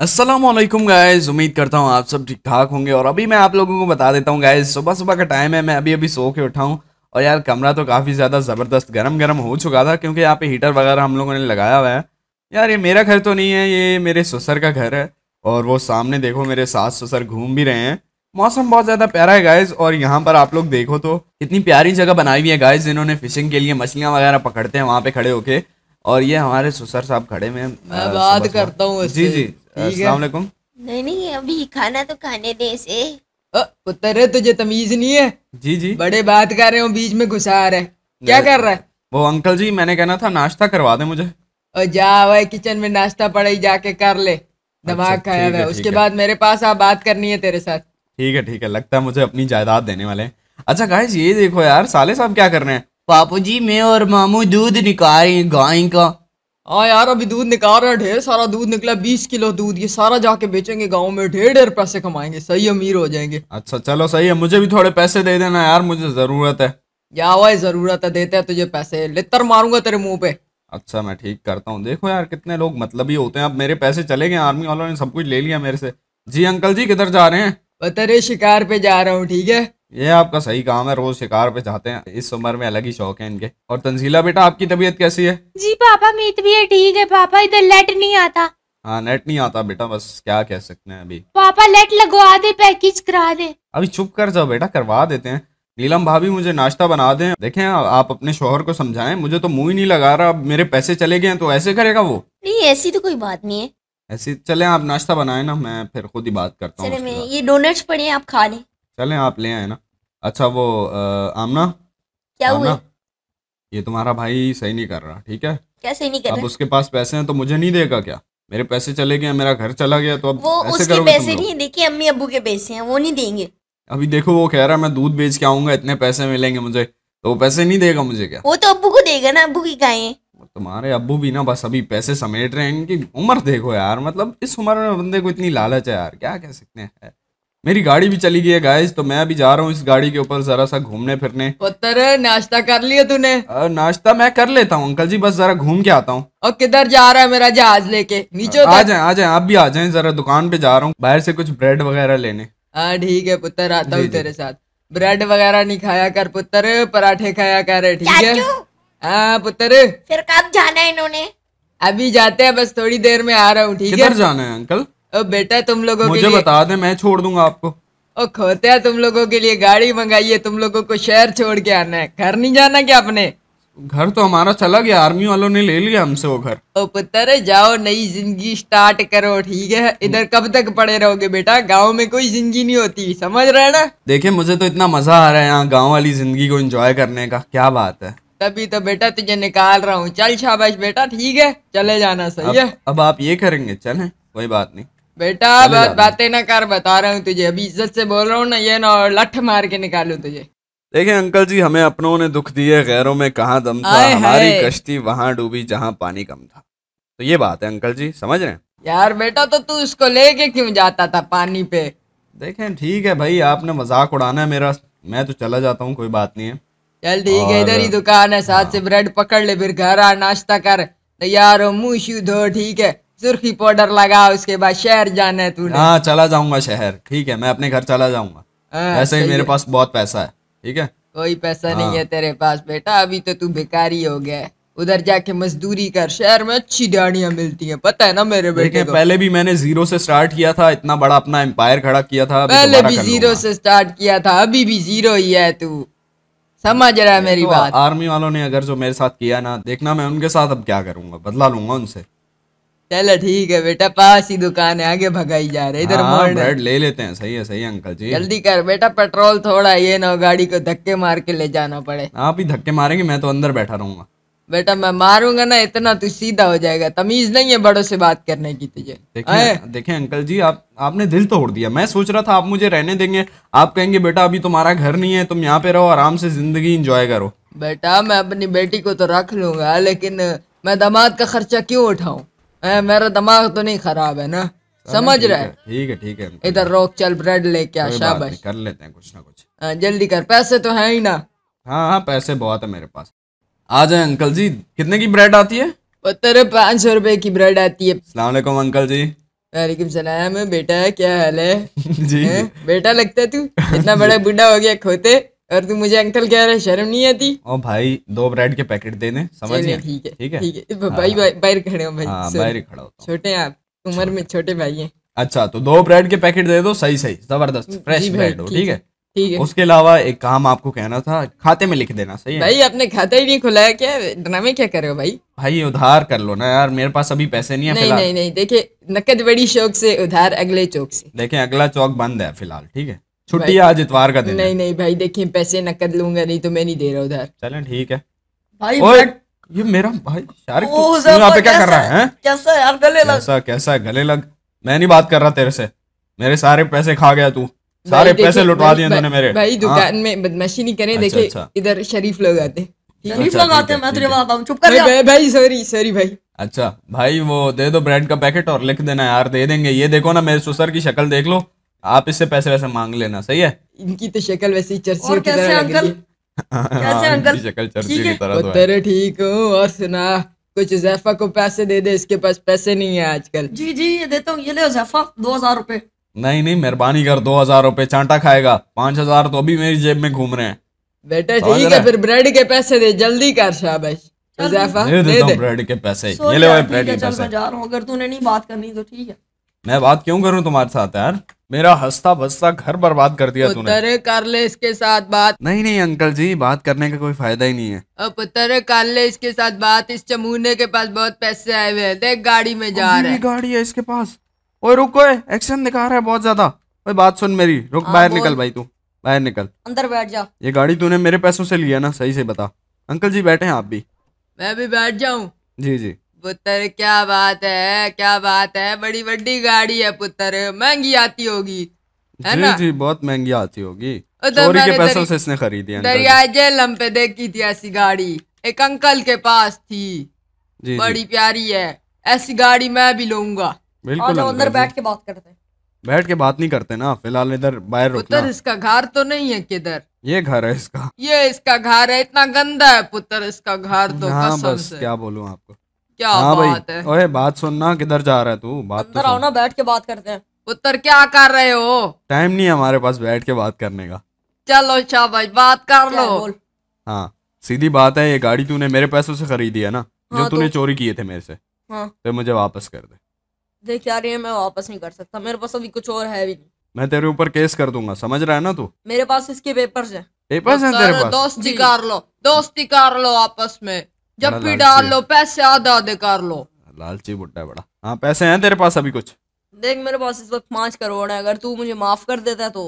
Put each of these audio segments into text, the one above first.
Aslam guys उम्मीद करता हूँ आप सब ठीक ठाक होंगे और अभी मैं आप लोगों को बता देता हूँ गायज सुबह सुबह का टाइम है मैं अभी अभी सो के उठा हूँ और यार कमरा तो काफ़ी ज़्यादा ज़बरदस्त गर्म गर्म हो चुका था क्योंकि यहाँ पे हीटर वगैरह हम लोगों ने लगाया हुआ है यार ये मेरा घर तो नहीं है ये मेरे ससुर का घर है और वो सामने देखो मेरे सास ससुर घूम भी रहे हैं मौसम बहुत ज़्यादा प्यारा है गाइज और यहाँ पर आप लोग देखो तो इतनी प्यारी जगह बनाई हुई है गाइज इन्होंने फिशिंग के लिए मछलियाँ वगैरह पकड़ते हैं वहाँ पे खड़े होके और ये हमारे ससुर साहब खड़े में मैं बात करता हूँ जी जी अस्सलाम नहीं नहीं अभी खाना तो खाने दे से पुत्र तुझे तमीज नहीं है जी जी बड़े बात कर रहे हो बीच में घुसा रहे क्या कर रहा है वो अंकल जी मैंने कहना था नाश्ता करवा दे मुझे और जा वह किचन में नाश्ता पड़े ही जाके कर ले दिमाग खाया अच्छा, है उसके बाद मेरे पास आप बात करनी है तेरे साथ ठीक है ठीक है लगता है मुझे अपनी जायदाद देने वाले अच्छा गाइस ये देखो यार साले साहब क्या कर रहे हैं पापू जी मैं और मामू दूध निकाल रही हैं गाय का हाँ यार अभी दूध निकाल रहे हैं ढेर सारा दूध निकला बीस किलो दूध ये सारा जाके बेचेंगे गाँव में ढेर ढेर पैसे कमाएंगे सही अमीर हो जाएंगे अच्छा चलो सही है मुझे भी थोड़े पैसे दे देना यार मुझे जरूरत है या वाई जरूरत है देते है तुझे पैसे लितर मारूंगा तेरे मुंह पे अच्छा मैं ठीक करता हूँ देखो यार कितने लोग मतलब ही होते हैं अब मेरे पैसे चले गए आर्मी वालों ने सब कुछ ले लिया मेरे से जी अंकल जी किधर जा रहे हैं तेरे शिकार पे जा रहा हूँ ठीक है ये आपका सही काम है रोज शिकार पे जाते हैं इस उम्र में अलग ही शौक है इनके और तंजीला बेटा आपकी तबीयत कैसी है जी पापा मेरी तबीयत ठीक है पापा इधर लेट नहीं आता हाँ नेट नहीं आता बेटा बस क्या कह सकते हैं अभी पापा लेट लगवा दे पैकेज करा दे अभी चुप कर जाओ बेटा करवा देते हैं नीलम भाभी मुझे नाश्ता बना दें देखें आप अपने शोहर को समझाएं मुझे तो मुंह ही नहीं लगा रहा मेरे पैसे चले गए तो ऐसे करेगा वो नहीं ऐसी तो कोई बात नहीं है ऐसी चले आप नाश्ता बनाए ना मैं फिर खुद ही बात करता हूँ ये डोनट्स पड़े आप खा लें चलें आप ले आए ना अच्छा वो आ, आमना क्या आमना, हुए? ये तुम्हारा भाई सही नहीं कर रहा ठीक है क्या सही नहीं कर रहा अब उसके पास पैसे हैं तो मुझे नहीं देगा क्या मेरे पैसे चले गए मेरा घर चला गया तो अब वो उसके पैसे नहीं देखिए अम्मी अबू के पैसे हैं वो नहीं देंगे अभी देखो वो कह रहा है मैं दूध बेच के आऊंगा इतने पैसे मिलेंगे मुझे तो वो पैसे नहीं देगा मुझे क्या वो तो अबू को देगा ना अबू की गाय तुम्हारे अबू भी ना बस अभी पैसे समेट रहे हैं इनकी उम्र देखो यार मतलब इस उम्र में बंदे को इतनी लालच है यार क्या कह सकते हैं मेरी गाड़ी भी चली गई है गाइस तो मैं अभी जा रहा हूँ इस गाड़ी के ऊपर जरा सा घूमने फिरने पुत्र नाश्ता कर लिया तूने नाश्ता मैं कर लेता हूँ अंकल जी बस जरा घूम के आता हूँ और किधर जा रहा है मेरा जहाज लेके नीचे आ जाए आ जाए आप भी आ जाए जरा दुकान पे जा रहा हूँ बाहर से कुछ ब्रेड वगैरह लेने ठीक है पुत्र आता हूँ तेरे साथ ब्रेड वगैरह नहीं खाया कर पुत्र पराठे खाया कर ठीक है हाँ पुत्र फिर कब जाना है इन्होंने अभी जाते हैं बस थोड़ी देर में आ रहा हूँ ठीक है जाना है अंकल ओ बेटा तुम लोगों मुझे के लिए... बता दे मैं छोड़ दूंगा आपको ओ खोते तुम लोगों के लिए गाड़ी मंगाई है तुम लोगों को शहर छोड़ के आना है घर नहीं जाना क्या अपने घर तो हमारा चला गया आर्मी वालों ने ले लिया हमसे वो घर ओ पुत्र जाओ नई जिंदगी स्टार्ट करो ठीक है इधर कब तक पड़े रहोगे बेटा गांव में कोई जिंदगी नहीं होती समझ रहे ना देखिए मुझे तो इतना मजा आ रहा है यहाँ गांव वाली जिंदगी को एंजॉय करने का क्या बात है तभी तो बेटा तुझे निकाल रहा हूँ चल शाबाश बेटा ठीक है चले जाना सही अब, है अब आप ये करेंगे चले कोई बात नहीं बेटा बात बातें ना कर बता रहा हूँ तुझे अभी इज्जत से बोल रहा हूँ ना ये ना और लठ मार के निकालू तुझे देखे अंकल जी हमें अपनों ने दुख दिए गैरों में कहा दम था हमारी कश्ती वहां डूबी जहाँ पानी कम था तो ये बात है अंकल जी समझ रहे हैं यार बेटा तो तू इसको लेके क्यों जाता था पानी पे देखें ठीक है भाई आपने मजाक उड़ाना है मेरा मैं तो चला जाता हूँ कोई बात नहीं है चल ठीक है इधर ही दुकान है साथ से हाँ। ब्रेड पकड़ ले फिर घर आ नाश्ता कर तैयार हो मुंह शू धो ठीक है सुर्खी पाउडर लगा उसके बाद शहर जाना है तूने हाँ चला जाऊंगा शहर ठीक है मैं अपने घर चला जाऊंगा हाँ, वैसे ही मेरे पास बहुत पैसा है ठीक है कोई पैसा नहीं है हाँ। तेरे पास बेटा अभी तो तू भिकारी हो गया उधर जाके मजदूरी कर शहर में अच्छी डाड़ियाँ मिलती हैं पता है ना मेरे बेटे को पहले भी मैंने जीरो से स्टार्ट किया था इतना बड़ा अपना एम्पायर खड़ा किया था पहले भी जीरो से स्टार्ट किया था अभी भी जीरो ही है तू समझ रहा है मेरी तो बात आर्मी वालों ने अगर जो मेरे साथ किया ना देखना मैं उनके साथ अब क्या करूंगा बदला लूंगा उनसे चलो ठीक है बेटा पास ही दुकान है आगे भगाई जा रहे इधर हाँ, ब्रेड ले लेते हैं सही है सही है अंकल जी जल्दी कर बेटा पेट्रोल थोड़ा ये ना गाड़ी को धक्के मार के ले जाना पड़े आप ही धक्के मारेंगे मैं तो अंदर बैठा रहूंगा बेटा मैं मारूंगा ना इतना तू तो सीधा हो जाएगा तमीज नहीं है बड़ों से बात करने की तुझे देखे अंकल जी आप आपने दिल तोड़ दिया मैं सोच रहा था आप मुझे रहने देंगे आप कहेंगे बेटा अभी तुम्हारा घर नहीं है तुम यहाँ पे रहो आराम से जिंदगी इंजॉय करो बेटा मैं अपनी बेटी को तो रख लूंगा लेकिन मैं दामाद का खर्चा क्यों उठाऊँ मेरा दिमाग तो नहीं खराब है ना समझ रहा है ठीक है ठीक है इधर रोक चल ब्रेड लेके आ शाबाश कर लेते हैं कुछ ना कुछ हाँ, जल्दी कर पैसे तो है ही ना हाँ हाँ पैसे बहुत है मेरे पास आ जाए अंकल जी कितने की ब्रेड आती है तेरे पाँच सौ रुपए की ब्रेड आती है सलामकुम अंकल जी वालेकुम सलाम बेटा क्या हाल है जी बेटा लगता है तू इतना बड़ा बूढ़ा हो गया खोते और तू मुझे अंकल कह रहा है शर्म नहीं आती ओ भाई दो ब्रेड के पैकेट देने समझ नहीं ठीक है ठीक है ठीक है हाँ, भाई बाहर खड़े हो भाई हाँ, बाहर खड़ा हो छोटे आप उम्र में छोटे भाई हैं अच्छा तो दो ब्रेड के पैकेट दे दो सही सही जबरदस्त फ्रेश ब्रेड हो ठीक है ठीक है उसके अलावा एक काम आपको कहना था खाते में लिख देना सही है भाई आपने खाता ही नहीं खुलाया क्या ड्रामे क्या कर रहे हो भाई भाई उधार कर लो ना यार मेरे पास अभी पैसे नहीं है नहीं नहीं नहीं देखिए नकद बड़ी शौक से उधार अगले चौक से देखे अगला चौक बंद है फिलहाल ठीक है छुट्टी आज इतवार का दिन नहीं है। नहीं भाई देखिए पैसे नकद लूंगा नहीं तो मैं नहीं दे रहा उधर चलें ठीक है भाई ओए ये मेरा भाई यार तू यहाँ पे क्या कर रहा है कैसा यार गले लग कैसा कैसा है गले लग मैं नहीं बात कर रहा तेरे से मेरे सारे पैसे खा गया तू सारे पैसे लुटवा दिए तूने मेरे भाई हाँ? दुकान में बदमाशी नहीं करे अच्छा, देखे अच्छा। इधर शरीफ लोग आते अच्छा भाई वो दे दो ब्रेड का पैकेट और लिख देना यार दे देंगे ये देखो ना मेरे सुसर की शक्ल देख लो आप इससे पैसे वैसे मांग लेना सही है इनकी तो शक्ल वैसे ही चर्ची की तरह लग रही है हाँ, कैसे अंकल शक्ल चर्चियों की तरह तो तेरे ठीक हूँ और सुना कुछ जैफा को पैसे दे दे इसके पास पैसे नहीं है आजकल जी जी ये देता हूँ ये ले जैफा दो हजार रूपए नहीं नहीं मेहरबानी कर दो हजार रूपए चांटा खाएगा पांच हजार तो अभी मेरी जेब में घूम रहे हैं बेटा ठीक है फिर ब्रेड के पैसे दे जल्दी कर शाबाश तो ब्रेड के पैसे ये ले ब्रेड के पैसे जा रहा हूँ अगर तूने नहीं बात करनी तो ठीक है मैं बात क्यों करूँ तुम्हारे साथ यार मेरा हंसता बसता घर बर्बाद कर दिया तूने कर ले इसके साथ बात नहीं नहीं अंकल जी बात करने का कोई फायदा ही नहीं है अब पुत्र कर ले इसके साथ बात इस चमूने के पास बहुत पैसे आए हुए हैं देख गाड़ी में जा रहे है गाड़ी है इसके पास ओए रुको एक्शन दिखा रहा है बहुत ज्यादा ओए बात सुन मेरी रुक हाँ, बाहर निकल भाई तू बाहर निकल अंदर बैठ जा ये गाड़ी तूने मेरे पैसों से लिया ना सही से बता अंकल जी बैठे हैं आप भी मैं भी बैठ जाऊँ जी जी पुत्र क्या बात है क्या बात है बड़ी बड़ी गाड़ी है पुत्र महंगी आती होगी है जी, ना जी बहुत महंगी आती होगी तो चोरी के पैसों से इसने खरीदी दरिया जेलम पे देखी थी ऐसी गाड़ी एक अंकल के पास थी जी, बड़ी जी। प्यारी है ऐसी गाड़ी मैं भी लूंगा बिल्कुल अंदर बैठ के बात करते बैठ के बात नहीं करते ना फिलहाल इधर बाहर पुत्र इसका घर तो नहीं है किधर ये घर है इसका ये इसका घर है इतना गंदा है पुत्र इसका घर तो हाँ, बस क्या बोलूँ आपको क्या हाँ बात है ओए बात सुनना किधर जा रहा है तू बात तो अंदर तो आओ ना बैठ के बात करते हैं उत्तर क्या कर रहे हो टाइम नहीं है हमारे पास बैठ के बात करने का चलो अच्छा भाई बात कर लो हाँ सीधी बात है ये गाड़ी तूने मेरे पैसों से खरीदी है ना हाँ, जो तो- तूने तो... चोरी किए थे मेरे से हाँ। तो मुझे वापस कर दे देख यार ये मैं वापस नहीं कर सकता मेरे पास अभी कुछ और है भी नहीं मैं तेरे ऊपर केस कर दूंगा समझ रहा है ना तू मेरे पास इसके पेपर्स हैं पेपर्स हैं तेरे पास दोस्ती कर लो दोस्ती कर लो आपस में जब भी डाल लो पैसे आधा आधे कर लो लालची है बड़ा हाँ पैसे हैं तेरे पास अभी कुछ देख मेरे पास इस वक्त पाँच करोड़ है अगर तू मुझे माफ कर देता है तो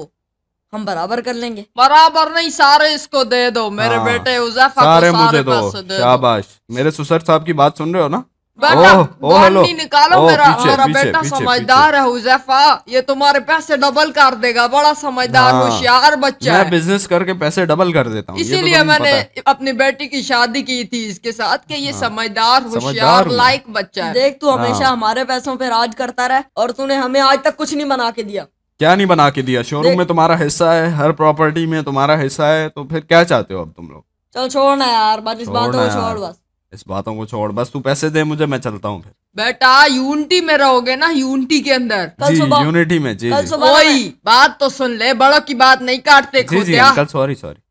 हम बराबर कर लेंगे बराबर नहीं सारे इसको दे दो मेरे हाँ, बेटे सारे, को सारे मुझे दो शाबाश मेरे सुसर साहब की बात सुन रहे हो ना बेटा निकालो मेरा बेटा समझदार है हुजैफा ये तुम्हारे पैसे डबल कर देगा बड़ा समझदार होशियार बच्चा मैं बिजनेस करके पैसे डबल कर देता हूँ इसीलिए मैंने अपनी बेटी की शादी की थी इसके साथ कि ये समझदार होशियार लायक बच्चा है देख तू हमेशा हमारे पैसों पे राज करता रहा और तूने हमें आज तक कुछ नहीं बना के दिया क्या नहीं बना के दिया शोरूम में तुम्हारा हिस्सा है हर प्रॉपर्टी में तुम्हारा हिस्सा है तो फिर क्या चाहते हो अब तुम लोग चल छोड़ना यार बस इस बात को छोड़ बस इस बातों को छोड़ बस तू पैसे दे मुझे मैं चलता हूँ फिर बेटा यूनिटी में रहोगे ना यूनिटी के अंदर कल जी यूनिटी में जी, कल जी। बात तो सुन ले बड़ों की बात नहीं काटते जी जी सॉरी सॉरी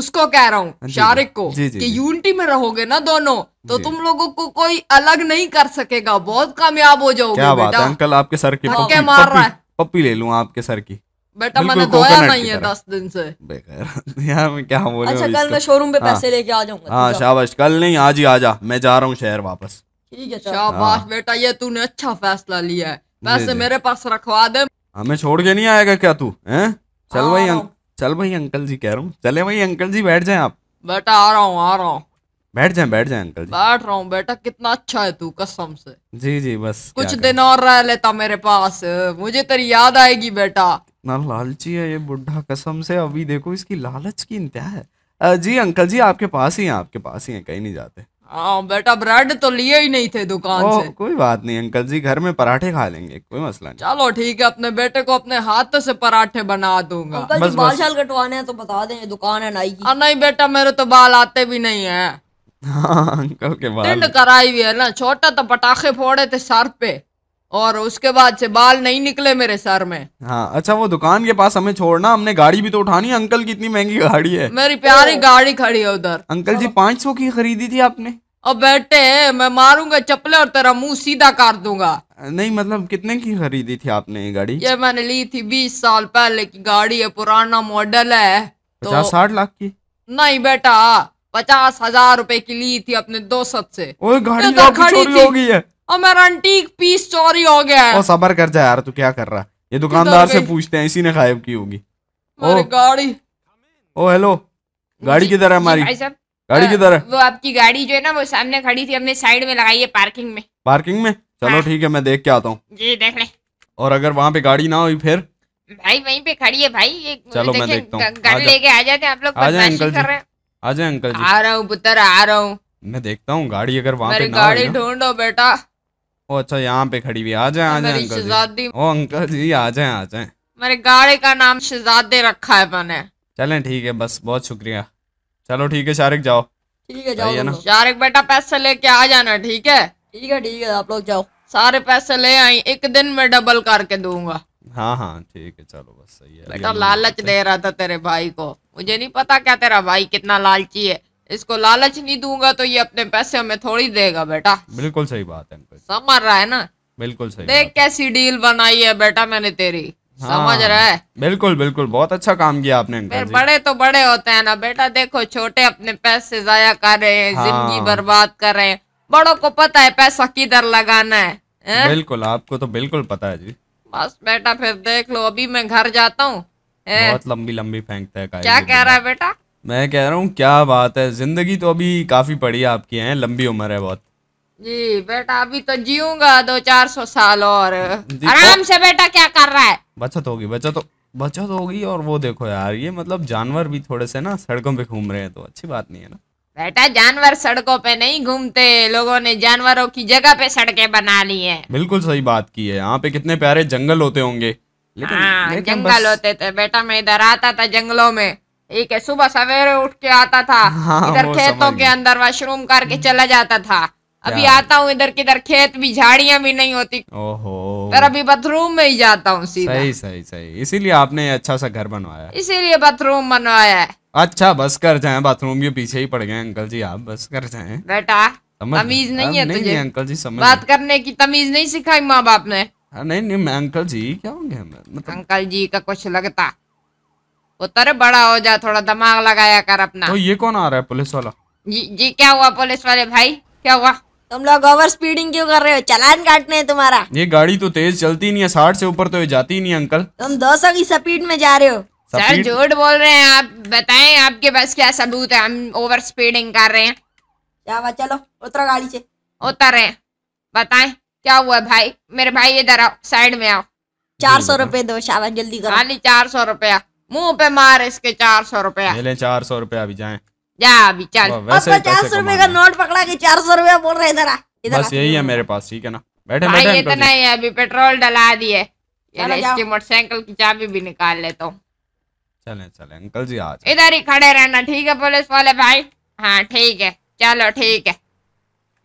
उसको कह रहा हूँ हाँ शारिक को जी, जी, कि यूनिटी में रहोगे ना दोनों तो तुम लोगों को कोई अलग नहीं कर सकेगा बहुत कामयाब हो जाओगे क्या बात अंकल आपके सर की पप्पी ले लू आपके सर की बेटा मैंने धोया नहीं है दस दिन से बेकार यार मैं क्या अच्छा कल मैं शोरूम पे पैसे हाँ। लेके आ जाऊंगा हाँ शाबाश कल नहीं आज ही आ जा मैं जा रहा हूँ शहर वापस ठीक है हाँ। शाबाश बेटा ये तूने अच्छा फैसला लिया है पैसे मेरे पास रखवा दे हमें छोड़ के नहीं आएगा क्या तू है चल भाई चल भाई अंकल जी कह रहा हूँ चले भाई अंकल जी बैठ जाए आप बेटा आ रहा हूँ आ रहा हूँ बैठ जाए बैठ जाए अंकल जी बैठ रहा हूँ बेटा कितना अच्छा है तू कसम से जी जी बस कुछ दिन और रह लेता मेरे पास मुझे तेरी याद आएगी बेटा ना लालची है ये बुढ़ा कसम से अभी देखो इसकी लालच की इंतहा है जी अंकल जी आपके पास ही हैं आपके पास ही हैं कहीं नहीं जाते हाँ बेटा ब्रेड तो लिए ही नहीं थे दुकान ओ, से कोई बात नहीं अंकल जी घर में पराठे खा लेंगे कोई मसला नहीं चलो ठीक है अपने बेटे को अपने हाथ से पराठे बना दूंगा अंकल जी बाल शाल कटवाने हैं तो बता दें दुकान है नाई की नहीं बेटा मेरे तो बाल आते भी नहीं है अंकल हाँ, के बाल टिंड कराई हुई है ना छोटा तो पटाखे फोड़े थे सर पे और उसके बाद से बाल नहीं निकले मेरे सर में हाँ अच्छा वो दुकान के पास हमें छोड़ना हमने गाड़ी भी तो उठानी अंकल की इतनी महंगी गाड़ी है मेरी प्यारी गाड़ी खड़ी है उधर अंकल जी पाँच सौ की खरीदी थी आपने अब बेटे मैं मारूंगा चपले और तेरा मुंह सीधा काट दूंगा नहीं मतलब कितने की खरीदी थी आपने ये गाड़ी ये मैंने ली थी बीस साल पहले की गाड़ी है पुराना मॉडल है तो... साठ लाख की नहीं बेटा पचास हजार रूपए की ली थी अपने दोस्त से ओए गाड़ी तो हो गई है और मेरा अंटीक पीस चोरी हो गया है सबर कर जा यार तू क्या कर रहा ये दुकानदार से पूछते हैं इसी ने गायब की होगी गाड़ी ओ हेलो गाड़ी किधर है हमारी गाड़ी किधर है वो आपकी गाड़ी जो है ना वो सामने खड़ी थी हमने साइड में लगाई है पार्किंग में पार्किंग में चलो हाँ। ठीक है मैं देख के आता हूँ जी देख ले और अगर वहाँ पे गाड़ी ना हुई फिर भाई वहीं पे खड़ी है भाई चलो मैं देखता हूँ गाड़ी लेके आ जाते आप लोग अंकल कर रहे हैं आ जाए अंकल जी आ रहा हूँ पुत्र आ रहा हूँ मैं देखता हूँ गाड़ी अगर वहाँ पे गाड़ी ढूंढो बेटा ओ अच्छा यहाँ पे खड़ी हुई आ जाए आ जाए अंकल जी ओ अंकल जी आ जाए आ जाए मेरे गाड़ी का नाम शहजादे रखा है मैंने चलें ठीक है बस बहुत शुक्रिया चलो ठीक है शारिक जाओ ठीक है जाओ शारिक बेटा पैसे लेके आ जाना ठीक है ठीक है ठीक है आप लोग जाओ सारे पैसे ले आई एक दिन में डबल करके दूंगा हाँ हाँ ठीक है चलो बस सही है बेटा तो लालच दे रहा था तेरे भाई को मुझे नहीं पता क्या तेरा भाई कितना लालची है इसको लालच नहीं दूंगा तो ये अपने पैसे हमें थोड़ी देगा बेटा बिल्कुल सही बात है समझ रहा है ना बिल्कुल सही देख कैसी डील बनाई है बेटा मैंने तेरी हाँ, समझ रहा है बिल्कुल बिल्कुल बहुत अच्छा काम किया आपने अंकल बड़े तो बड़े होते हैं ना बेटा देखो छोटे अपने पैसे जाया कर रहे हैं हाँ, जिंदगी बर्बाद कर रहे हैं बड़ों को पता है पैसा किधर लगाना है, है बिल्कुल आपको तो बिल्कुल पता है जी बस बेटा फिर देख लो अभी मैं घर जाता हूँ बहुत लंबी लंबी फेंकता है क्या कह रहा है बेटा मैं कह रहा हूँ क्या बात है जिंदगी तो अभी काफी पड़ी है आपकी है लंबी उम्र है बहुत जी बेटा अभी तो जीऊंगा दो चार सौ साल और तो- आराम से बेटा क्या कर रहा है बचत होगी बचत बचत होगी और वो देखो यार ये मतलब जानवर भी थोड़े से ना सड़कों पे घूम रहे हैं तो अच्छी बात नहीं है ना बेटा जानवर सड़कों पे नहीं घूमते लोगों ने जानवरों की जगह पे सड़कें बना ली हैं बिल्कुल सही बात की है यहाँ पे कितने प्यारे जंगल होते होंगे हाँ, जंगल बस... होते थे बेटा मैं इधर आता था जंगलों में ठीक है सुबह सवेरे उठ के आता था हाँ, इधर खेतों के अंदर वॉशरूम करके चला जाता था अभी आता हूँ इधर किधर खेत भी झाड़ियाँ भी नहीं होती ओहो पर अभी बाथरूम में ही जाता हूँ सही सही सही इसीलिए आपने अच्छा सा घर बनवाया इसीलिए बाथरूम बनवाया है अच्छा बस कर जाए बाथरूम के पीछे ही पड़ गए अंकल जी आप बस कर जाए बेटा तमीज नहीं है तुझे अंकल जी समझ बात करने की तमीज नहीं सिखाई माँ बाप ने हाँ, नहीं नहीं मैं अंकल जी क्या होंगे मतलब अंकल जी का कुछ लगता उतर बड़ा हो जा थोड़ा दिमाग लगाया कर अपना तो ये कौन आ रहा है पुलिस वाला जी जी क्या हुआ पुलिस वाले भाई क्या हुआ तुम लोग ओवर स्पीडिंग क्यों कर रहे हो चलान काटने है तुम्हारा ये गाड़ी तो तेज चलती नहीं है साठ से ऊपर तो ये जाती नहीं अंकल तुम दो सौ की स्पीड में जा रहे हो सर झूठ बोल रहे हैं आप बताएं आपके पास क्या सबूत है हम ओवर स्पीडिंग कर रहे हैं क्या बात चलो उतर गाड़ी से उतर रहे बताए बताएं क्या हुआ भाई मेरे भाई इधर आओ साइड में आओ चार सौ रूपये दो शाबाश जल्दी करो खाली चार सौ रूपया मुंह पे मार इसके चार सौ रूपया ले चार सौ रूपया अभी जाए जा अभी चल तो पचास रूपए का नोट पकड़ा के चार सौ रूपया बोल रहे इधर बस यही है मेरे पास ठीक है ना बैठे भाई इतना ही अभी पेट्रोल डला दिए इसकी मोटरसाइकिल की चाबी भी निकाल लेता हूँ चले चले अंकल जी आज इधर ही खड़े रहना ठीक है पुलिस वाले भाई हाँ ठीक है चलो ठीक है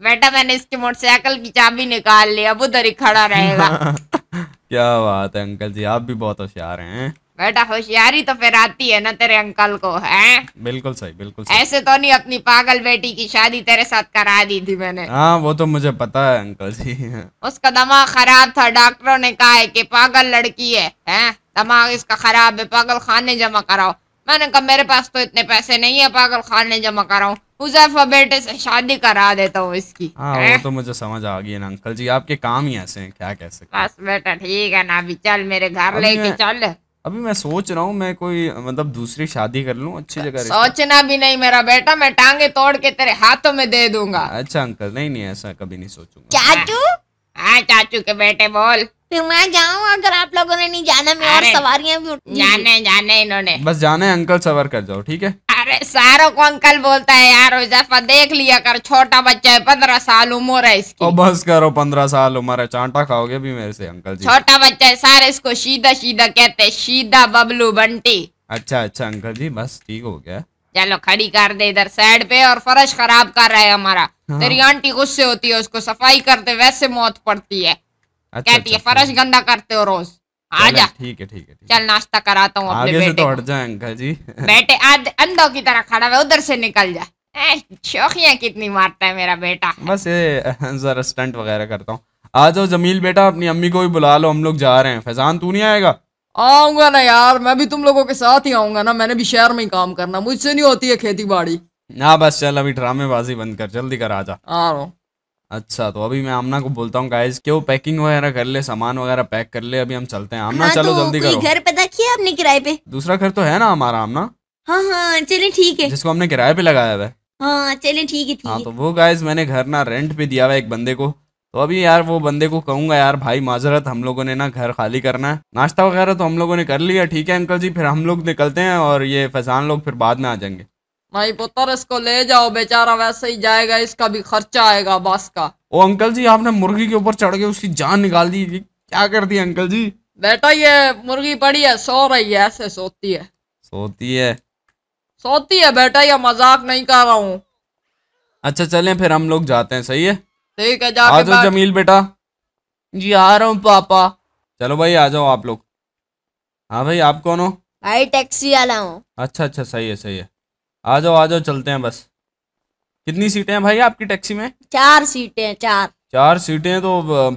बेटा मैंने इसकी मोटरसाइकिल की चाबी निकाल ली अब उधर ही खड़ा रहेगा क्या बात है अंकल जी आप भी बहुत होशियार हैं बेटा होशियारी तो फिर आती है ना तेरे अंकल को है बिल्कुल सही बिल्कुल सही। ऐसे तो नहीं अपनी पागल बेटी की शादी तेरे साथ करा दी थी मैंने हाँ वो तो मुझे पता है अंकल जी उसका दिमाग खराब था डॉक्टरों ने कहा है कि पागल लड़की है, है? दिमाग इसका खराब है पागल खान ने जमा कराओ मैंने कहा मेरे पास तो इतने पैसे नहीं है पागल खान ने जमा कराओ हुजैफा बेटे से शादी करा देता हूँ इसकी हाँ वो तो मुझे समझ आ गई ना अंकल जी आपके काम ही ऐसे हैं क्या कह सकते बस बेटा ठीक है ना अभी चल मेरे घर लेके चल अभी मैं सोच रहा हूँ मैं कोई मतलब दूसरी शादी कर लूँ अच्छी जगह सोचना भी नहीं मेरा बेटा मैं टांगे तोड़ के तेरे हाथों में दे दूंगा अच्छा अंकल नहीं नहीं ऐसा कभी नहीं सोचूंगा चाचू हाँ चाचू के बेटे बोल फिर मैं जाऊँ अगर आप लोगों ने नहीं जाना मैं और सवारियां भी जाने जाने इन्होंने बस जाने अंकल सवार कर जाओ ठीक है अरे सारों को अंकल बोलता है यार उजैफा देख लिया कर छोटा बच्चा है पंद्रह साल उम्र है इसकी ओ बस करो पंद्रह साल उम्र है चांटा खाओगे भी मेरे से अंकल जी छोटा बच्चा है सारे इसको सीधा सीधा कहते हैं सीधा बबलू बंटी अच्छा अच्छा अंकल जी बस ठीक हो गया चलो खड़ी कर दे इधर साइड पे और फर्श खराब कर रहा है हमारा हाँ। तेरी आंटी गुस्से होती है उसको सफाई करते वैसे मौत पड़ती है अच्छा, कहती है फर्श गंदा करते हो रोज आजा ठीक है ठीक है चल नाश्ता कराता तो हूँ अपने बेटे तो जाए अंकल जी बेटे आज अंधों की तरह खड़ा हुआ उधर से निकल जा शौकिया कितनी मारता है मेरा बेटा बस ये जरा स्टंट वगैरह करता हूँ आ जाओ जमील बेटा अपनी अम्मी को भी बुला लो हम लोग जा रहे हैं फैजान तू नहीं आएगा आऊंगा ना यार मैं भी तुम लोगों के साथ ही आऊंगा ना मैंने भी शहर में ही काम करना मुझसे नहीं होती है खेती बाड़ी ना बस चल अभी ड्रामेबाजी बंद कर जल्दी कर आ जा आ रहा हूँ अच्छा तो अभी मैं आमना को बोलता हूँ गाइस क्यों पैकिंग वगैरह कर ले सामान वगैरह पैक कर ले अभी हम चलते हैं आमना हाँ, चलो तो जल्दी करो घर पे किया आपने किराए पे दूसरा घर तो है ना हमारा आमना हाँ हाँ चले ठीक है जिसको हमने किराए पे लगाया हुआ हाँ चले ठीक है हाँ तो वो गाइज मैंने घर ना रेंट पे दिया हुआ एक बंदे को तो अभी यार वो बंदे को कहूंगा यार भाई माजरत हम लोगों ने ना घर खाली करना है नाश्ता वगैरह तो हम लोगों ने कर लिया ठीक है अंकल जी फिर हम लोग निकलते हैं और ये फैजान लोग फिर बाद में आ जाएंगे नहीं पुत्र तो इसको ले जाओ बेचारा वैसे ही जाएगा इसका भी खर्चा आएगा बस का ओ अंकल जी आपने मुर्गी के ऊपर चढ़ के उसकी जान निकाल दी क्या कर दी अंकल जी बेटा ये मुर्गी पड़ी है सो रही है ऐसे सोती है सोती है सोती है बेटा ये मजाक नहीं कर रहा हूँ अच्छा चलें फिर हम लोग जाते हैं सही है ठीक है जाके आ जाओ जमील बेटा जी आ रहा हूँ पापा चलो भाई आ जाओ आप लोग हाँ भाई आप कौन हो भाई टैक्सी वाला हूँ अच्छा अच्छा सही है सही है आ जाओ आ जाओ चलते हैं बस कितनी सीटें हैं भाई आपकी टैक्सी में चार सीटें हैं चार चार सीटें तो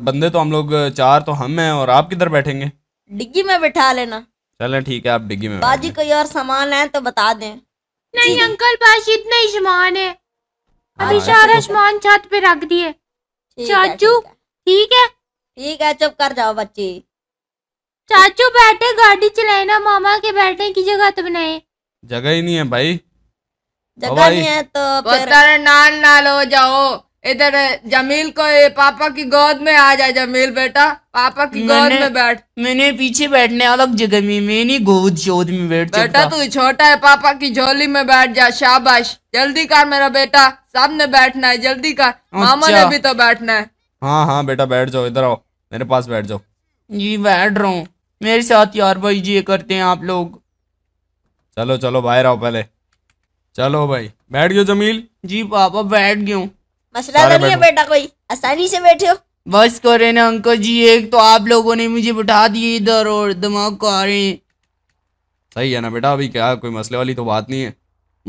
बंदे तो हम लोग चार तो हम हैं और आप किधर बैठेंगे डिग्गी में बैठा लेना चलें ठीक है आप डिग्गी में बाजी कोई और सामान है तो बता दें नहीं अंकल पास इतना ही सामान है हाँ, अभी सारा सामान छत पे रख दिए चाचू ठीक है ठीक है चुप कर जाओ बच्चे चाचू बैठे गाड़ी चलाए ना मामा के बैठने की जगह तो बनाए जगह ही नहीं है भाई जगह नहीं है तो फिर नाल नाल हो जाओ इधर जमील को ए, पापा की गोद में आ जा जमील बेटा पापा की गोद में बैठ मैंने पीछे बैठने अलग जगह में मैं नहीं गोद शोद में बैठ बेटा तू छोटा है पापा की झोली में बैठ जा शाबाश जल्दी कर मेरा बेटा सामने बैठना है जल्दी कर मामा ने अच्छा। भी तो बैठना है हाँ हाँ बेटा बैठ जाओ इधर आओ मेरे पास बैठ जाओ जी बैठ रहा हूँ मेरे साथ यार भाई जी करते हैं आप लोग चलो चलो बाहर आओ पहले चलो भाई बैठ गयो जमील जी पापा बैठ गयो मसला तो नहीं है बेटा कोई आसानी से बैठे हो बस करे ना अंकल जी एक तो आप लोगों ने मुझे बिठा दिए इधर और दिमाग को आ रहे हैं सही है ना बेटा अभी क्या कोई मसले वाली तो बात नहीं है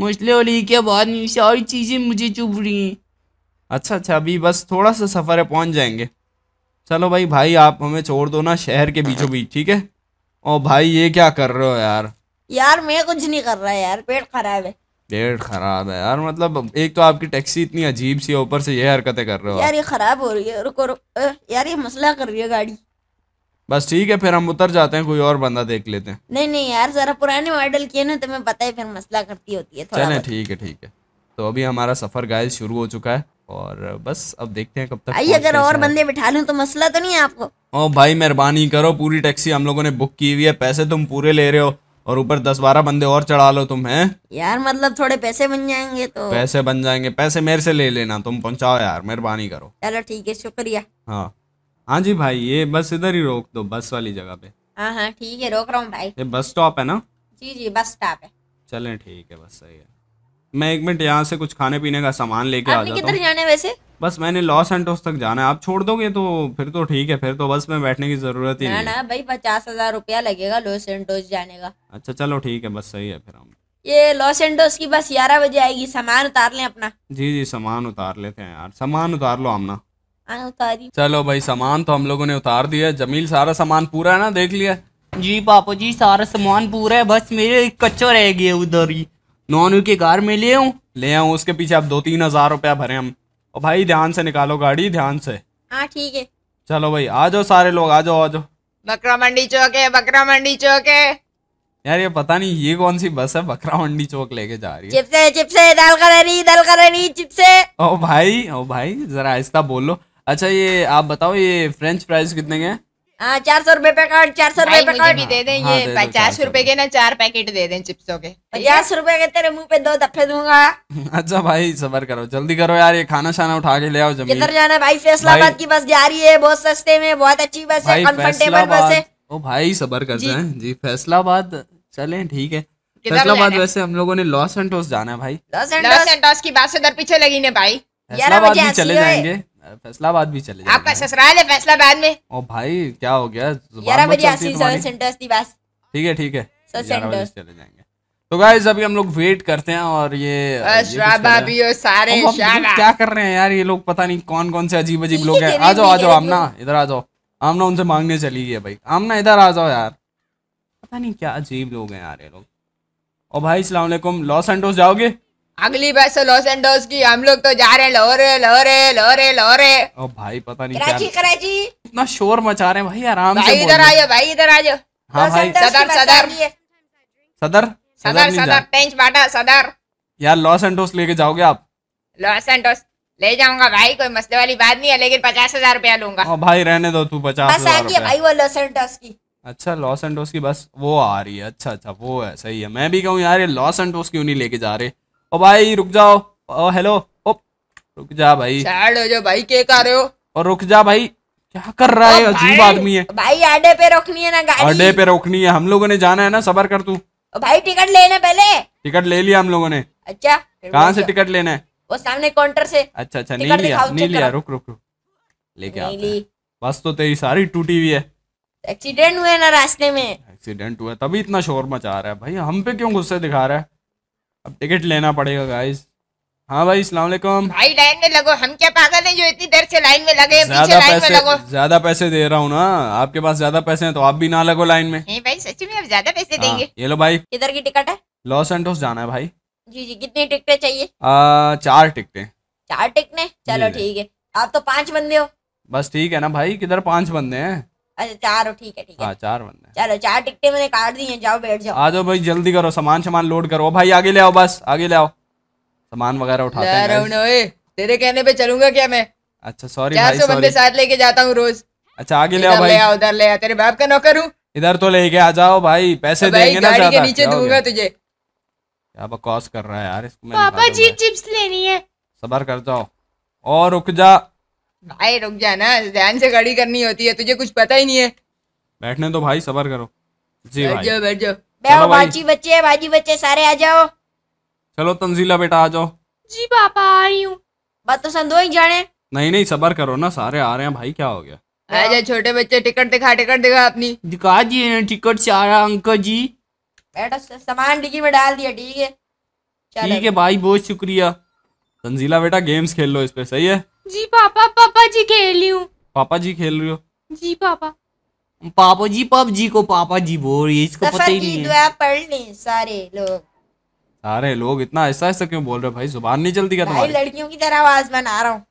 मसले वाली क्या बात नहीं सारी चीज़ें मुझे चुभ रही हैं अच्छा अच्छा अभी बस थोड़ा सा सफ़र है पहुंच जाएंगे चलो भाई भाई आप हमें छोड़ दो ना शहर के बीचों बीच ठीक है और भाई ये क्या कर रहे हो यार यार मैं कुछ नहीं कर रहा यार पेट खराब है पेड़ खराब है यार मतलब एक तो आपकी टैक्सी इतनी अजीब सी है ऊपर से ये हरकतें कर रहे हो यार ये खराब हो रही है रुको रुको यार ये मसला कर रही है गाड़ी बस ठीक है फिर हम उतर जाते हैं कोई और बंदा देख लेते हैं नहीं नहीं यार जरा पुराने मॉडल किए ना तुम्हें तो पता है फिर मसला करती होती है चले ठीक है ठीक है तो अभी हमारा सफर गाय शुरू हो चुका है और बस अब देखते हैं कब तक आई अगर और बंदे बिठा लूं तो मसला तो नहीं है आपको ओ भाई मेहरबानी करो पूरी टैक्सी हम लोगों ने बुक की हुई है पैसे तुम पूरे ले रहे हो और ऊपर दस बारह बंदे और चढ़ा लो तुम है यार मतलब थोड़े पैसे बन जाएंगे तो पैसे बन जाएंगे पैसे मेरे से ले लेना तुम पहुंचाओ यार मेहरबानी करो चलो ठीक है शुक्रिया हाँ हाँ जी भाई ये बस इधर ही रोक दो बस वाली जगह पे हाँ हाँ ठीक है रोक रहा हूँ भाई ये बस स्टॉप है ना जी जी बस स्टॉप है चले ठीक है बस सही है मैं एक मिनट यहाँ से कुछ खाने पीने का सामान लेके आ जाता हूँ किधर जाने वैसे बस मैंने लॉस एंटोस तक जाना है आप छोड़ दोगे तो फिर तो ठीक है फिर तो बस में बैठने की जरूरत ही ना नहीं ना भाई पचास हजार रुपया लगेगा लॉस एंटोस जाने का अच्छा चलो ठीक है बस सही है फिर हम ये लॉस एंटोस की बस ग्यारह बजे आएगी सामान उतार लें अपना जी जी सामान उतार लेते हैं यार सामान उतार लो आमना हाँ, चलो भाई सामान तो हम लोगों ने उतार दिया जमील सारा सामान पूरा है ना देख लिया जी पापा जी सारा सामान पूरा है बस मेरे कच्चो रह गए उधर ही नॉनू के कार में ले आऊँ ले आऊँ उसके पीछे आप दो तीन हजार रुपया भरे हम और भाई ध्यान से निकालो गाड़ी ध्यान से हाँ ठीक है चलो भाई आ जाओ सारे लोग आ जाओ आ जाओ बकरा मंडी चौक है बकरा मंडी चौक है यार ये पता नहीं ये कौन सी बस है बकरा मंडी चौक लेके जा रही है चिप्से चिप्से चिप्से ओ भाई ओ भाई जरा आहिस्ता बोलो अच्छा ये आप बताओ ये फ्रेंच फ्राइज कितने के हैं हाँ चार सौ रूपये पैकेट चार सौ रूपये पैकेट भी दे दें हाँ, ये पचास रूपए के ना चार पैकेट दे दें चिप्सों के पचास रूपए के तेरे मुंह पे दो दफे दूंगा अच्छा भाई सबर करो जल्दी करो यार ये खाना शाना उठा के ले आओ जमीन किधर जाना भाई फैसलाबाद की बस जा रही है बहुत सस्ते में बहुत अच्छी बस है कम्फर्टेबल बस है ओ भाई सबर कर रहे हैं जी फैसलाबाद चले ठीक है फैसलाबाद वैसे हम लोगों ने लॉस एंटोस जाना है भाई लॉस एंटोस की बात से उधर पीछे लगी ने भाई फैसलाबाद भी चले जाएंगे फैसलाबाद भी चले आपका ससुराल है फैसलाबाद में ओ भाई क्या हो गया ठीक है ठीक है चले जाएंगे तो गाइज अभी हम लोग वेट करते हैं और ये, ये पियो सारे क्या कर रहे हैं यार ये लोग पता नहीं कौन कौन से अजीब अजीब लोग हैं आ जाओ आ जाओ आमना इधर आ जाओ आमना उनसे मांगने चली गई भाई आमना इधर आ जाओ यार पता नहीं क्या अजीब लोग हैं यार ये लोग और भाई सलामकुम लॉस एंटोस जाओगे अगली बस लॉस एंडोस की हम लोग तो जा रहे लोरे लोरे लोरे लोरे ओ भाई पता नहीं कराची कराची इतना शोर मचा रहे हैं भाई आराम भाई से इधर आ जाओ भाई इधर आ जाओ हाँ भाई सदर सदर सदर सदर सदर पेंच बाटा सदर यार लॉस एंडोस लेके जाओगे आप लॉस एंडोस ले जाऊंगा भाई कोई मसले वाली बात नहीं है लेकिन पचास हजार रुपया लूंगा हाँ भाई रहने दो तू पचास बस आ हजार भाई वो लॉस एंडोस की अच्छा लॉस एंडोस की बस वो आ रही है अच्छा अच्छा वो है सही है मैं भी कहूँ यार ये लॉस एंडोस क्यों नहीं लेके जा रहे ओ भाई रुक जाओ ओ हेलो ओ रुक जा भाई हो जो भाई के कर रहे हो और रुक जा भाई क्या कर रहा है अजीब आदमी है भाई अड्डे पे रोकनी है ना गाड़ी अड्डे पे रोकनी है हम लोगों ने जाना है ना सबर कर तू भाई टिकट लेना पहले टिकट ले लिया हम लोगों ने अच्छा कहाँ से टिकट लेना है वो सामने काउंटर से अच्छा अच्छा नहीं लिया नहीं लिया रुक रुक रुक लेके आ बस तो तेरी सारी टूटी हुई है एक्सीडेंट हुआ ना रास्ते में एक्सीडेंट हुआ तभी इतना शोर मचा रहा है भाई हम पे क्यों गुस्से दिखा रहा है अब टिकट लेना पड़ेगा गाइस हाँ भाई सलाम वालेकुम भाई लाइन में लगो हम क्या पागल हैं जो इतनी देर से लाइन में लगे ज्यादा पैसे ज्यादा पैसे दे रहा हूँ ना आपके पास ज्यादा पैसे हैं तो आप भी ना लगो लाइन में भाई सच में आप ज्यादा पैसे हाँ, देंगे ये लो भाई इधर की टिकट है लॉस एंटोस जाना है भाई जी जी कितनी टिकटें चाहिए चार टिकटे चार टिकटें चलो ठीक है आप तो पाँच बंदे हो बस ठीक है ना भाई किधर पाँच बंदे हैं अच्छा चार ठीक है ठीक है हाँ, चार चलो चार टिकटे मैंने काट दी जाओ बैठ जाओ आ जाओ भाई जल्दी करो सामान सामान लोड करो भाई आगे ले आओ बस आगे ले आओ सामान वगैरह तेरे कहने पे चलूंगा क्या मैं अच्छा सॉरी चार सौ बंदे साथ लेके जाता हूँ रोज अच्छा आगे ले आओ भाई उधर ले तेरे बाप का नौकर हूँ इधर तो लेके आ जाओ भाई पैसे तो देंगे ना के नीचे दूंगा तुझे क्या बकवास कर रहा है यार इसको पापा जी चिप्स लेनी है सबर कर जाओ और रुक जा भाई रुक जा ना ध्यान से खड़ी करनी होती है तुझे कुछ पता ही नहीं है बैठने तो भाई सबर करो जी बैठ जाओ बैठ जाओ चलो भाजी बच्चे भाजी बच्चे सारे आ जाओ चलो तंजीला बेटा आ जाओ जी पापा आ रही हूँ बात तो संदो ही जाने नहीं नहीं सबर करो ना सारे आ रहे हैं भाई क्या हो गया आजा छोटे बच्चे टिकट दिखा टिकट दिखा अपनी दिखा दिए टिकट से आ रहा अंकल जी बेटा तो सामान डिगी में डाल दिया ठीक है ठीक है भाई बहुत शुक्रिया तंजीला बेटा गेम्स खेल लो इस पे सही है जी पापा पापा जी खेल रही हूँ पापा जी खेल रही हो जी पापा पापा जी पाप जी को पापा जी बोल रही है इसको पता ही नहीं है पढ़ ले सारे लोग सारे लोग इतना ऐसा ऐसा क्यों बोल रहे भाई जुबान नहीं चलती क्या तुम्हारी लड़कियों की तरह आवाज बना रहा हूँ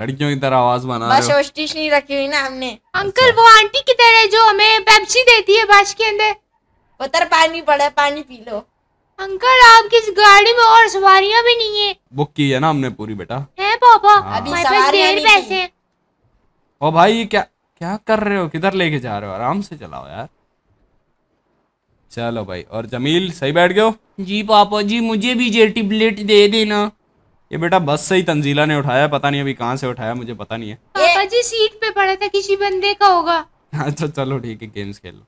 लड़कियों की तरह आवाज बना बस होस्टिश नहीं रखी हुई ना हमने अंकल अच्छा। वो आंटी की तरह जो हमें पेप्सी देती है बाश के अंदर उतर पानी पड़ा पानी पी लो अंकल आपकी गाड़ी में और सवारियां भी नहीं है बुक की है ना हमने पूरी बेटा है पापा डेढ़ हाँ। तो पैसे ओ भाई क्या क्या कर रहे हो किधर लेके जा रहे हो आराम से चलाओ यार चलो भाई और जमील सही बैठ गयो जी पापा जी मुझे भी जे टिबलेट दे देना ये बेटा बस से ही तंजीला ने उठाया पता नहीं अभी कहाँ से उठाया मुझे पता नहीं है पापा जी सीट पे पड़ा था किसी बंदे का होगा अच्छा चलो ठीक है गेम्स खेल लो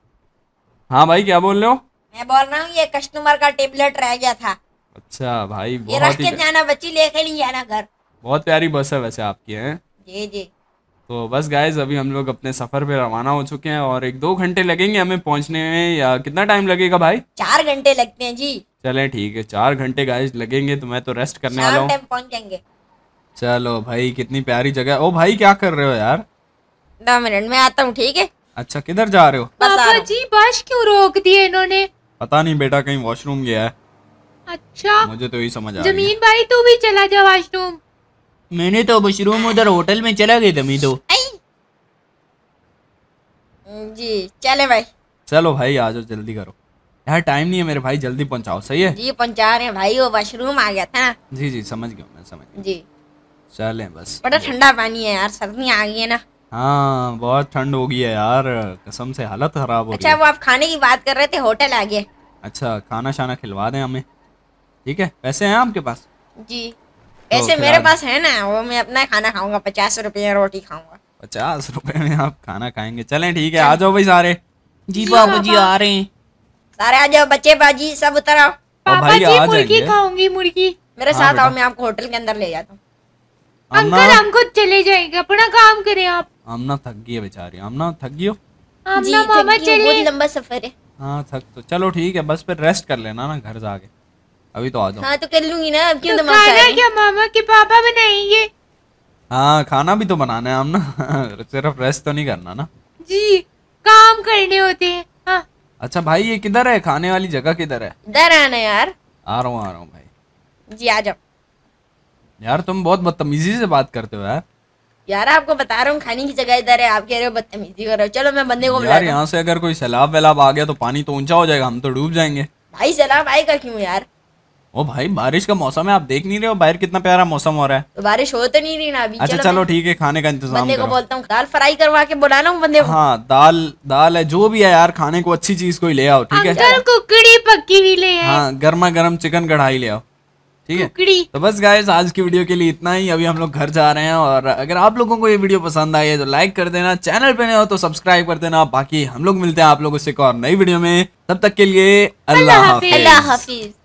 हाँ भाई क्या बोल रहे हो मैं बोल रहा हूँ ये कस्टमर का टेबलेट रह गया था अच्छा भाई ये रख के जाना बच्ची लेके नहीं जाना घर बहुत प्यारी बस है वैसे आपकी है जी जी तो बस गाइज अभी हम लोग अपने सफर पे रवाना हो चुके हैं और एक दो घंटे लगेंगे हमें पहुंचने में या कितना टाइम लगेगा भाई चार घंटे लगते हैं जी चले ठीक है चार घंटे गाइज लगेंगे तो मैं तो रेस्ट करने वाला हूँ जाएंगे चलो भाई कितनी प्यारी जगह ओ भाई क्या कर रहे हो यार दो मिनट में आता हूँ ठीक है अच्छा किधर जा रहे हो पापा जी बस क्यों रोक दिए इन्होंने पता नहीं बेटा कहीं वॉशरूम गया है अच्छा मुझे तो यही समझ आ जमीन भाई तू भी चला जा वॉशरूम मैंने तो वॉशरूम उधर होटल में चला गया जमीन तो हम्म, जी चले भाई चलो भाई आ जाओ जल्दी करो यार टाइम नहीं है मेरे भाई जल्दी पहुंचाओ सही है जी पहुंचा रहे हैं भाई वो वॉशरूम आ गया था जी जी समझ गया मैं समझ गया जी चले बस बड़ा ठंडा पानी है यार सर्दी आ गई है ना हाँ बहुत ठंड हो गई है यार कसम से हालत खराब हो अच्छा वो आप खाने की बात कर रहे थे होटल आ गए अच्छा खाना शाना खिलवा दें हमें ठीक है पैसे हैं आपके पास जी तो ऐसे तो मेरे पास है ना वो मैं अपना खाना खाऊंगा पचास रुपये रोटी खाऊंगा पचास रुपए में आप खाना खाएंगे चले ठीक है आ जाओ भाई सारे जी बाबू जी आ रहे हैं सारे आ जाओ बच्चे बाजी सब उतर आओ पापा जी मुर्गी खाऊंगी मुर्गी मेरे हाँ साथ आओ मैं आपको होटल के अंदर ले जाता हूँ अंकल हम खुद चले जाएंगे अपना काम करें आप आमना थक गई है बेचारी आमना थक गई हो आमना मामा चलिए बहुत लंबा सफर है हाँ थक तो चलो ठीक है बस फिर रेस्ट कर लेना ना घर जाके अभी तो आ जाओ हाँ तो कर लूंगी ना अब क्यों तो खाना क्या मामा के पापा बनाएंगे हाँ खाना भी तो बनाना है आमना सिर्फ रेस्ट तो नहीं करना ना जी काम करने होते हैं हाँ। अच्छा भाई ये किधर है खाने वाली जगह किधर है इधर आना यार आ रहा हूँ आ रहा हूँ भाई जी आ जाओ यार तुम बहुत बदतमीजी से बात करते हो यार यार आपको बता रहा हूँ खाने की जगह इधर है आप कह रहे हो बदतमीजी कर रहे हो चलो मैं बंदे को यार यहाँ से अगर कोई सैलाब वैलाब आ गया तो पानी तो ऊंचा हो जाएगा हम तो डूब जाएंगे भाई सैलाब आएगा क्यों यार ओ भाई बारिश का मौसम है आप देख नहीं रहे हो बाहर कितना प्यारा मौसम हो रहा है तो बारिश हो तो नहीं रही ना अभी अच्छा चलो ठीक है खाने का इंतजाम बंदे को बोलता हूँ दाल फ्राई करवा के बुला हूँ बंदे को हाँ दाल दाल है जो भी है यार खाने को अच्छी चीज कोई ले आओ ठीक है कुकड़ी पक्की हुई ले हाँ गर्मा गर्म चिकन कढ़ाई ले आओ ठीक है तो बस गाइस आज की वीडियो के लिए इतना ही अभी हम लोग घर जा रहे हैं और अगर आप लोगों को ये वीडियो पसंद आई है तो लाइक कर देना चैनल पे नए हो तो सब्सक्राइब कर देना बाकी हम लोग मिलते हैं आप लोगों से एक और नई वीडियो में तब तक के लिए अल्लाह हाफिज